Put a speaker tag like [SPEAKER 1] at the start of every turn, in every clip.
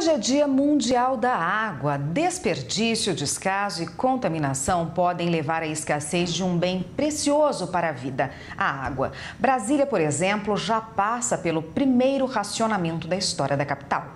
[SPEAKER 1] Hoje é Dia Mundial da Água. Desperdício, descaso e contaminação podem levar à escassez de um bem precioso para a vida, a água. Brasília, por exemplo,
[SPEAKER 2] já passa pelo primeiro racionamento da história da capital.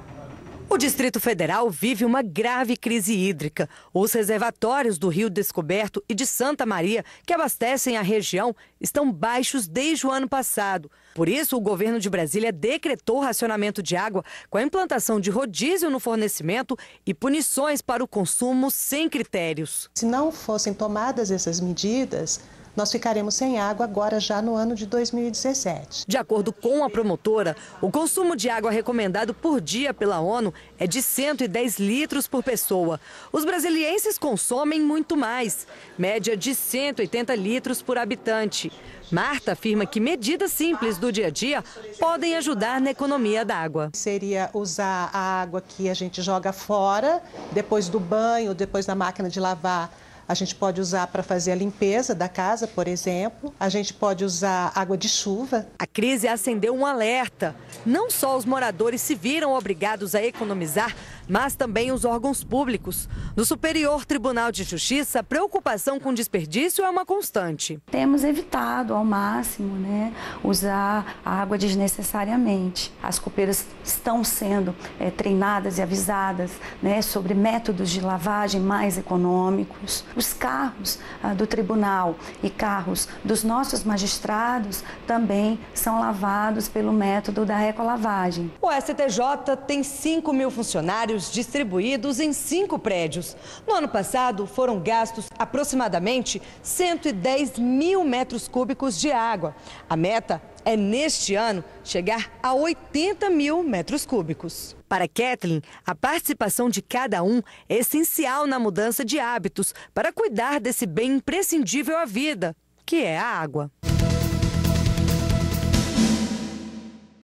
[SPEAKER 2] O Distrito Federal vive uma grave crise hídrica. Os reservatórios do Rio Descoberto e de Santa Maria, que abastecem a região, estão baixos desde o ano passado. Por isso, o governo de Brasília decretou racionamento de água com a implantação de rodízio no fornecimento e punições para o
[SPEAKER 3] consumo sem critérios. Se não fossem tomadas essas medidas, nós ficaremos sem água agora já no ano de 2017. De
[SPEAKER 2] acordo com a promotora, o consumo de água recomendado por dia pela ONU é de 110 litros por pessoa. Os brasilienses consomem muito mais, média de 180 litros por habitante. Marta afirma que medidas simples do dia a
[SPEAKER 3] dia podem ajudar na economia da água. Seria usar a água que a gente joga fora, depois do banho, depois da máquina de lavar a gente pode usar para fazer a limpeza da casa, por exemplo. A gente pode usar água de chuva. A crise acendeu um alerta. Não só os moradores se viram obrigados a economizar,
[SPEAKER 2] mas também os órgãos públicos. No Superior Tribunal de Justiça, a preocupação com desperdício é uma constante.
[SPEAKER 4] Temos evitado ao máximo né, usar água desnecessariamente. As copeiras estão sendo é, treinadas e avisadas né, sobre métodos de lavagem mais econômicos. Os carros ah, do tribunal e carros dos nossos magistrados também são lavados pelo método da ecolavagem.
[SPEAKER 2] O STJ tem 5 mil funcionários distribuídos em cinco prédios. No ano passado, foram gastos aproximadamente 110 mil metros cúbicos de água. A meta é, neste ano, chegar a 80 mil metros cúbicos. Para Kathleen, a participação de cada um é essencial na mudança de hábitos para cuidar desse bem imprescindível à vida, que é a água.